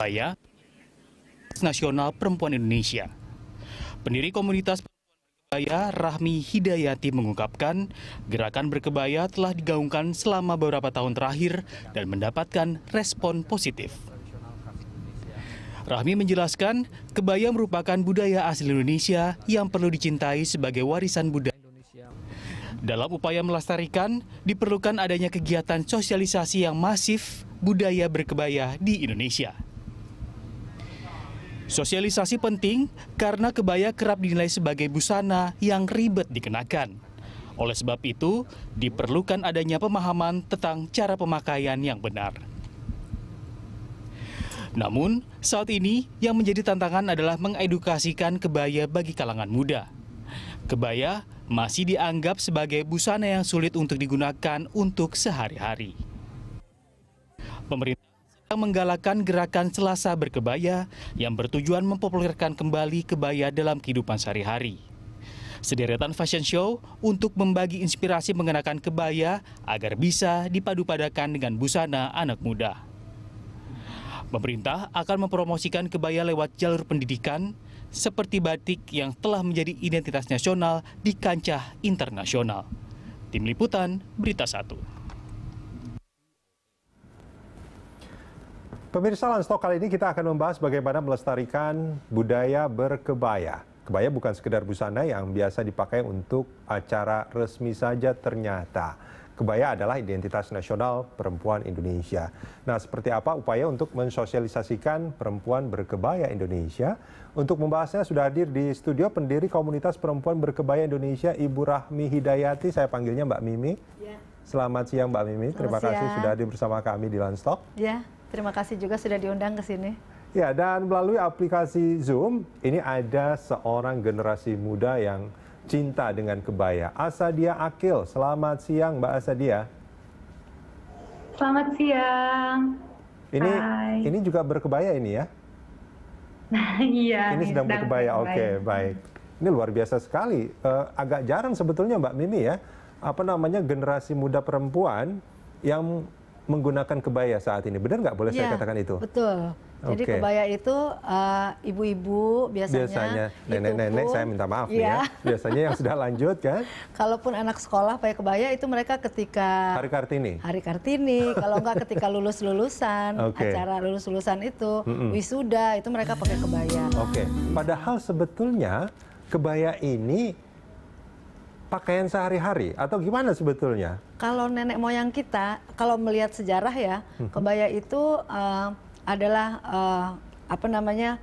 Saya Nasional Perempuan Indonesia. Pendiri komunitas Berkebaya, Rahmi Hidayati mengungkapkan, gerakan berkebaya telah digaungkan selama beberapa tahun terakhir dan mendapatkan respon positif. Rahmi menjelaskan, kebaya merupakan budaya asli Indonesia yang perlu dicintai sebagai warisan budaya. Dalam upaya melestarikan, diperlukan adanya kegiatan sosialisasi yang masif budaya berkebaya di Indonesia. Sosialisasi penting karena kebaya kerap dinilai sebagai busana yang ribet dikenakan. Oleh sebab itu, diperlukan adanya pemahaman tentang cara pemakaian yang benar. Namun, saat ini yang menjadi tantangan adalah mengedukasikan kebaya bagi kalangan muda. Kebaya masih dianggap sebagai busana yang sulit untuk digunakan untuk sehari-hari. Pemerintah yang menggalakkan gerakan Selasa Berkebaya yang bertujuan mempopulerkan kembali kebaya dalam kehidupan sehari-hari. Sederetan fashion show untuk membagi inspirasi mengenakan kebaya agar bisa dipadupadakan dengan busana anak muda. Pemerintah akan mempromosikan kebaya lewat jalur pendidikan, seperti batik yang telah menjadi identitas nasional di kancah internasional. Tim Liputan, Berita 1. Pemirsa Lantok kali ini kita akan membahas bagaimana melestarikan budaya berkebaya. Kebaya bukan sekedar busana yang biasa dipakai untuk acara resmi saja ternyata. Kebaya adalah identitas nasional perempuan Indonesia. Nah, seperti apa upaya untuk mensosialisasikan perempuan berkebaya Indonesia? Untuk membahasnya sudah hadir di studio pendiri komunitas perempuan berkebaya Indonesia Ibu Rahmi Hidayati. Saya panggilnya Mbak Mimi. Ya. Selamat siang Mbak Mimi. Terima kasih sudah hadir bersama kami di Lantok. Ya. Terima kasih juga sudah diundang ke sini. Ya, dan melalui aplikasi Zoom, ini ada seorang generasi muda yang cinta dengan kebaya. Asadia Akil, selamat siang Mbak Asadia. Selamat siang. Ini Hai. ini juga berkebaya ini ya? iya. ini sedang, sedang berkebaya. Oke, baik. Ini luar biasa sekali. Uh, agak jarang sebetulnya Mbak Mimi ya. Apa namanya generasi muda perempuan yang menggunakan kebaya saat ini. Benar nggak boleh ya, saya iya, katakan itu? Betul. Jadi okay. kebaya itu eh, ibu-ibu uh, biasanya, biasanya nenek-nenek saya minta maaf ya. ya. Biasanya yang sudah lanjut kan. Kalaupun anak sekolah pakai kebaya itu mereka ketika Hari Kartini. Hari Kartini, kalau enggak ketika lulus-lulusan, okay. acara lulus-lulusan itu, mm -mm. wisuda itu mereka pakai kebaya. Oke. Okay. Padahal sebetulnya kebaya ini pakaian sehari-hari atau gimana sebetulnya? Kalau nenek moyang kita, kalau melihat sejarah ya, hmm. kebaya itu uh, adalah uh, apa namanya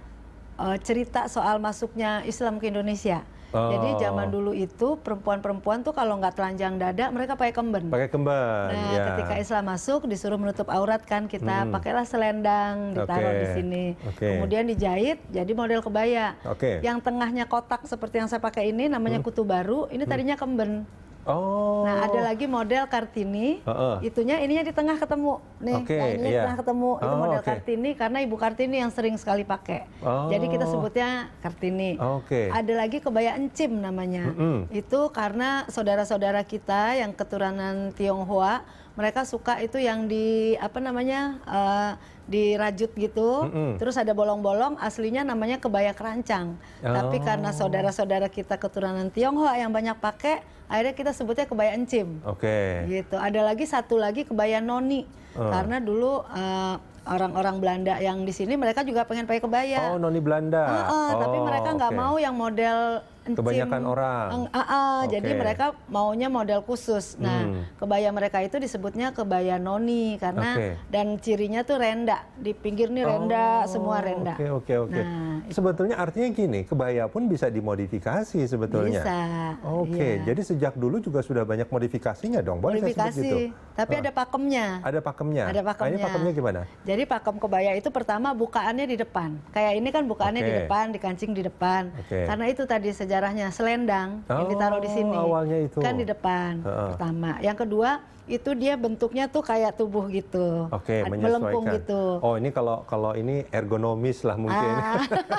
uh, cerita soal masuknya Islam ke Indonesia. Oh. Jadi zaman dulu itu perempuan-perempuan tuh kalau nggak telanjang dada mereka pakai kemben. Pakai kemben. Nah, ya. ketika Islam masuk disuruh menutup aurat kan kita hmm. pakailah selendang ditaruh okay. di sini. Okay. Kemudian dijahit jadi model kebaya. Okay. Yang tengahnya kotak seperti yang saya pakai ini namanya hmm. kutu baru. Ini hmm. tadinya kemben. Oh. Nah ada lagi model kartini, uh -uh. itunya ininya di tengah ketemu nih, okay, nah, ininya yeah. di iya. tengah ketemu itu oh, model okay. kartini karena ibu kartini yang sering sekali pakai. Oh. Jadi kita oh. sebutnya kartini. Okay. Ada lagi kebaya encim namanya, mm -hmm. itu karena saudara-saudara kita yang keturunan Tionghoa mereka suka itu yang di apa namanya uh, dirajut gitu, mm -hmm. terus ada bolong-bolong, aslinya namanya kebaya kerancang. Oh. Tapi karena saudara-saudara kita keturunan Tionghoa yang banyak pakai, akhirnya kita sebutnya kebaya encim. Oke. Okay. Gitu. Ada lagi satu lagi kebaya noni, Oh. karena dulu uh, orang-orang Belanda yang di sini mereka juga pengen pakai kebaya. Oh, noni Belanda. Uh -uh, oh, tapi mereka nggak okay. mau yang model kebanyakan orang. Uh, ah, uh, uh, ah, okay. Jadi mereka maunya model khusus. Nah, hmm. kebaya mereka itu disebutnya kebaya noni karena okay. dan cirinya tuh renda di pinggir nih renda, oh, semua renda. Oke okay, oke okay, oke. Okay. Nah, sebetulnya artinya gini, kebaya pun bisa dimodifikasi sebetulnya. Bisa. Oke, okay. iya. jadi sejak dulu juga sudah banyak modifikasinya dong, boleh Modifikasi, gitu. Tapi ada pakemnya. Ada pakemnya. Ada nah, pakemnya. Nah, pakemnya gimana? Jadi pakem kebaya itu pertama bukaannya di depan. Kayak ini kan bukaannya okay. di depan, dikancing di depan. Okay. Karena itu tadi sejak sejarahnya selendang oh, yang ditaruh di oh, sini. Awalnya itu. Kan di depan uh-uh. pertama. Yang kedua itu dia bentuknya tuh kayak tubuh gitu. Oke, okay, melengkung gitu. Oh, ini kalau kalau ini ergonomis lah mungkin. Ah.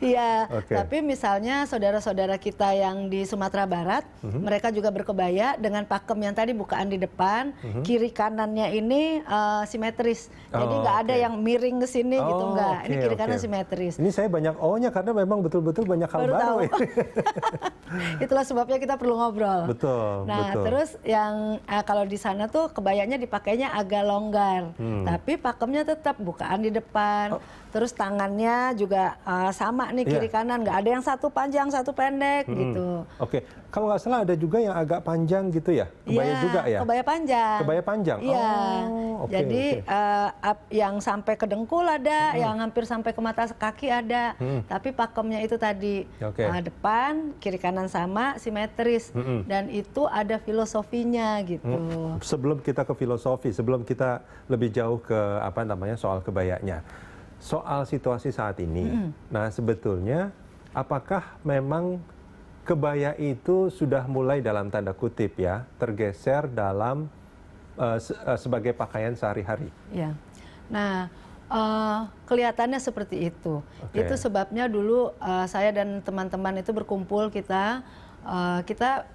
Iya, okay. tapi misalnya saudara-saudara kita yang di Sumatera Barat, mm -hmm. mereka juga berkebaya dengan pakem yang tadi bukaan di depan, mm -hmm. kiri kanannya ini uh, simetris. Jadi oh, nggak okay. ada yang miring ke sini gitu, oh, gitu nggak. Okay, ini kiri okay. kanan simetris. Ini saya banyak O-nya karena memang betul-betul banyak hal Baru baru. Ya. Itulah sebabnya kita perlu ngobrol. Betul. Nah, betul. terus yang eh, kalau di sana tuh kebayanya dipakainya agak longgar, hmm. tapi pakemnya tetap bukaan di depan. Oh terus tangannya juga uh, sama nih iya. kiri kanan nggak ada yang satu panjang satu pendek hmm. gitu oke okay. kalau nggak salah ada juga yang agak panjang gitu ya kebaya yeah, juga ya kebaya panjang kebaya panjang iya yeah. oh, okay, jadi okay. Uh, eh, yang sampai ke dengkul ada hmm. yang hampir sampai ke mata kaki ada hmm. tapi pakemnya itu tadi okay. uh, eh, depan kiri kanan sama simetris hmm. dan itu ada filosofinya gitu hmm. sebelum kita ke filosofi sebelum kita lebih jauh ke apa namanya soal kebayanya soal situasi saat ini. Mm -hmm. Nah, sebetulnya apakah memang kebaya itu sudah mulai dalam tanda kutip ya tergeser dalam uh, se uh, sebagai pakaian sehari-hari. Ya. Nah, uh, kelihatannya seperti itu. Okay. Itu sebabnya dulu uh, saya dan teman-teman itu berkumpul kita uh, kita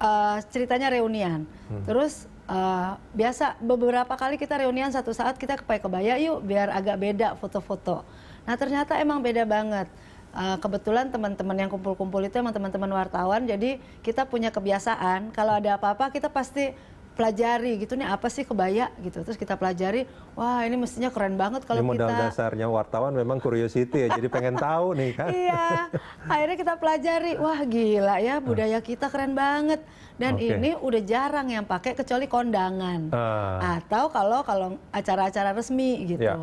uh, ceritanya reunian. Hmm. Terus uh, biasa beberapa kali kita reunian satu saat kita ke kebaya yuk biar agak beda foto-foto. Nah ternyata emang beda banget. Uh, kebetulan teman-teman yang kumpul-kumpul itu emang teman-teman wartawan. Jadi kita punya kebiasaan kalau ada apa-apa kita pasti pelajari gitu nih apa sih kebaya gitu terus kita pelajari wah ini mestinya keren banget kalau ini modal dasarnya wartawan memang curiosity ya jadi pengen tahu nih kan iya akhirnya kita pelajari wah gila ya hmm. budaya kita keren banget dan okay. ini udah jarang yang pakai kecuali kondangan uh. atau kalau kalau acara-acara resmi gitu yeah.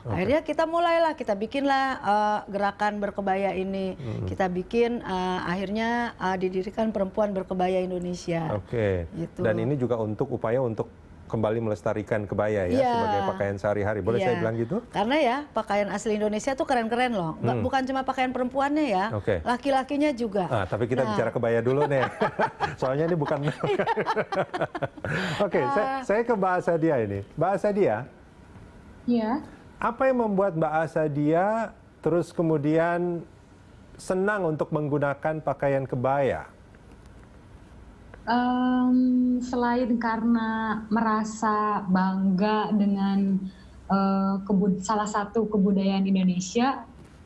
Okay. Akhirnya kita mulailah, kita bikinlah uh, gerakan berkebaya ini. Hmm. Kita bikin uh, akhirnya uh, didirikan perempuan berkebaya Indonesia. Oke. Okay. Gitu. Dan ini juga untuk upaya untuk kembali melestarikan kebaya ya, ya. sebagai pakaian sehari-hari. Boleh ya. saya bilang gitu? Karena ya pakaian asli Indonesia tuh keren-keren loh. hmm. Bukan cuma pakaian perempuannya ya, okay. laki-lakinya juga. Ah, tapi kita nah. bicara kebaya dulu nih. Soalnya ini bukan. Iya. Oke, okay, uh. saya, ah. saya ke bahasa dia ini. Bahasa dia. Iya apa yang membuat Mbak Asa dia terus kemudian senang untuk menggunakan pakaian kebaya? Um, selain karena merasa bangga dengan uh, salah satu kebudayaan Indonesia,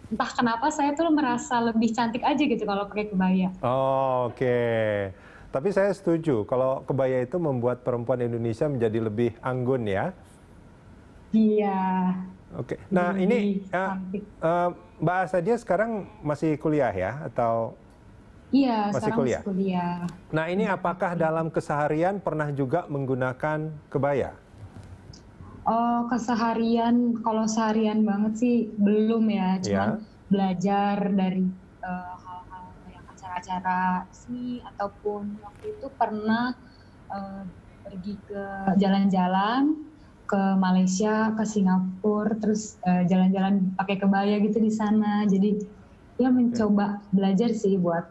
entah kenapa saya tuh merasa lebih cantik aja gitu kalau pakai kebaya. Oh, Oke. Okay. Tapi saya setuju kalau kebaya itu membuat perempuan Indonesia menjadi lebih anggun ya. Iya. Oke. Okay. Nah, ini ya, uh, Mbak Asadia sekarang masih kuliah ya atau Iya, masih kuliah. kuliah. Nah, ini iya. apakah dalam keseharian pernah juga menggunakan kebaya? Oh, keseharian kalau seharian banget sih belum ya, iya. cuman ya. belajar dari eh, hal-hal yang acara-acara sih ataupun waktu itu pernah uh, pergi ke jalan-jalan ke Malaysia, ke Singapura, terus eh, jalan-jalan uh, pakai kebaya gitu di sana. Jadi ya mencoba okay. belajar sih buat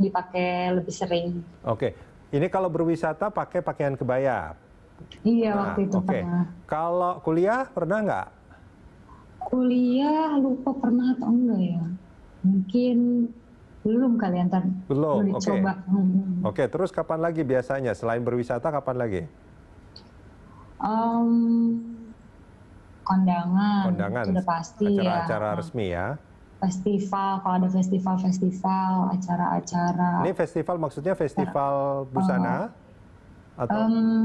dipakai lebih sering. Oke, okay. ini kalau berwisata pakai pakaian kebaya. Iya nah, waktu itu okay. pernah. Kalau kuliah pernah nggak? Kuliah lupa pernah atau enggak ya? Mungkin belum kalian ya, ntar belum oke okay. Hmm. oke okay, terus kapan lagi biasanya selain berwisata kapan lagi Um, kondangan, kondangan, sudah pasti acara-acara ya. Acara resmi ya. Festival, kalau ada festival-festival, acara-acara. Ini festival maksudnya festival acara, busana? Uh, atau? Um,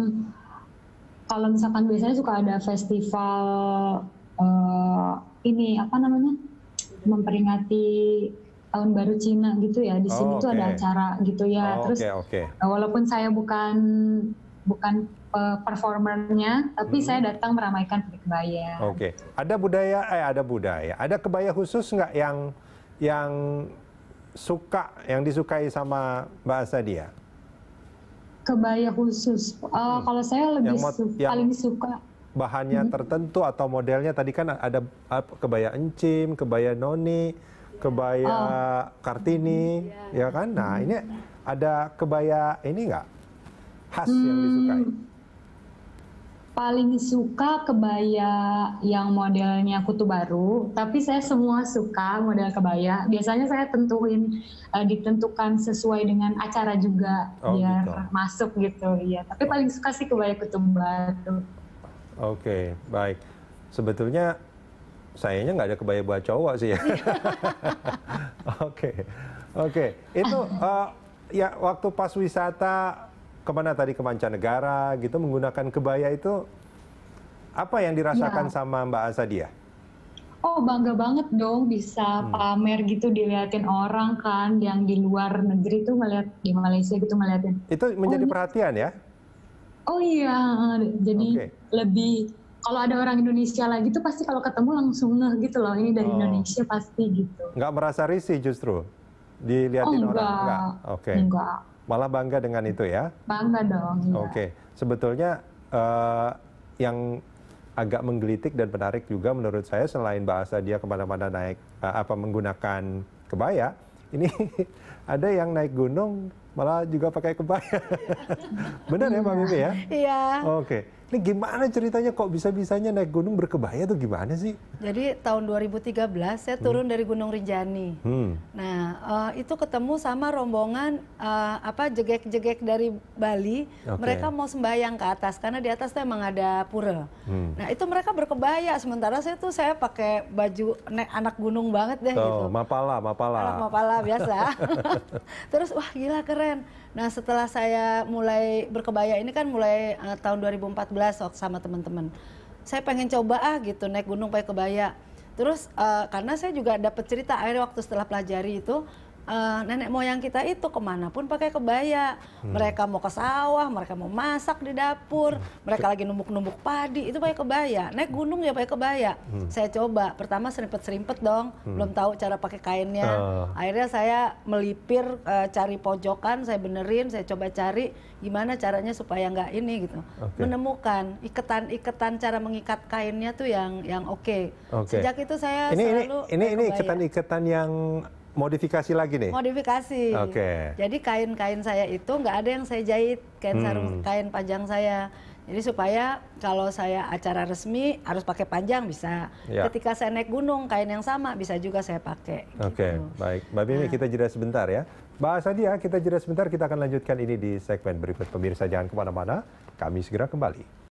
kalau misalkan biasanya suka ada festival uh, ini apa namanya memperingati tahun baru Cina gitu ya di sini oh, okay. tuh ada acara gitu ya oh, terus okay, okay. walaupun saya bukan bukan Eh, performernya, tapi hmm. saya datang meramaikan pakai kebaya. Oke, okay. ada budaya, eh ada budaya, ada kebaya khusus nggak yang yang suka, yang disukai sama Mbak Asadia? Kebaya khusus, uh, hmm. kalau saya lebih yang su yang paling suka bahannya hmm. tertentu atau modelnya tadi kan ada kebaya encim, kebaya noni, kebaya oh. kartini, ya. ya kan? Nah hmm. ini ada kebaya ini nggak khas yang hmm. disukai? paling suka kebaya yang modelnya kutu baru, tapi saya semua suka model kebaya. Biasanya saya tentuin uh, ditentukan sesuai dengan acara juga oh, biar gitu. masuk gitu, ya. Tapi oh. paling suka sih kebaya kutu baru. Oke, okay, baik. Sebetulnya sayangnya nggak ada kebaya buat cowok sih ya. Oke, oke. Okay, okay. Itu uh, ya waktu pas wisata kemana tadi ke mancanegara gitu menggunakan kebaya itu apa yang dirasakan ya. sama Mbak Asadia? Oh bangga banget dong bisa hmm. pamer gitu diliatin orang kan yang di luar negeri tuh melihat di Malaysia gitu melihatin. Itu menjadi oh, iya. perhatian ya? Oh iya, jadi okay. lebih kalau ada orang Indonesia lagi tuh pasti kalau ketemu langsung ngeh gitu loh ini dari oh. Indonesia pasti gitu. Enggak merasa risih justru diliatin oh, enggak. orang? Enggak. Oke. Okay. Enggak. Malah bangga dengan itu ya? Bangga dong. Iya. Oke, okay. sebetulnya uh, yang agak menggelitik dan menarik juga menurut saya selain bahasa dia kemana-mana naik uh, apa menggunakan kebaya, ini ada yang naik gunung malah juga pakai kebaya. Benar ya, Mbak Mimi ya? Iya. Oke. Okay ini gimana ceritanya kok bisa-bisanya naik gunung berkebaya tuh gimana sih? Jadi tahun 2013 saya hmm. turun hmm. dari Gunung Rinjani. Hmm. Nah uh, itu ketemu sama rombongan uh, apa jegek-jegek dari Bali. Okay. Mereka mau sembahyang ke atas karena di atas tuh emang ada pura. Hmm. Nah itu mereka berkebaya. Sementara saya tuh saya pakai baju naik anak gunung banget deh oh, gitu. Mapala, mapala. Anak mapala biasa. Terus wah gila keren. Nah setelah saya mulai berkebaya ini kan mulai uh, tahun 2014 sama teman-teman saya pengen coba ah gitu naik gunung pakai kebaya terus uh, karena saya juga dapat cerita akhirnya waktu setelah pelajari itu uh, nenek moyang kita itu kemanapun pakai kebaya. Hmm. Mereka mau ke sawah, mereka mau masak di dapur, hmm. mereka lagi numbuk-numbuk padi, itu pakai kebaya. Naik gunung ya pakai kebaya. Hmm. Saya coba, pertama serimpet-serimpet dong, hmm. belum tahu cara pakai kainnya. Uh. Akhirnya saya melipir uh, cari pojokan, saya benerin, saya coba cari gimana caranya supaya nggak ini gitu. Okay. Menemukan iketan-iketan cara mengikat kainnya tuh yang yang oke. Okay. Okay. Sejak itu saya ini, selalu ini ini iketan-iketan yang modifikasi lagi nih? Modifikasi. Oke. Okay. Jadi kain-kain saya itu nggak ada yang saya jahit, kain hmm. sarung, kain panjang saya. Jadi supaya kalau saya acara resmi harus pakai panjang bisa. Ya. Ketika saya naik gunung kain yang sama bisa juga saya pakai. Oke, okay, gitu. baik. Mbak Mimi nah. kita jeda sebentar ya. Mbak Sadia kita jeda sebentar kita akan lanjutkan ini di segmen berikut pemirsa jangan kemana-mana. Kami segera kembali.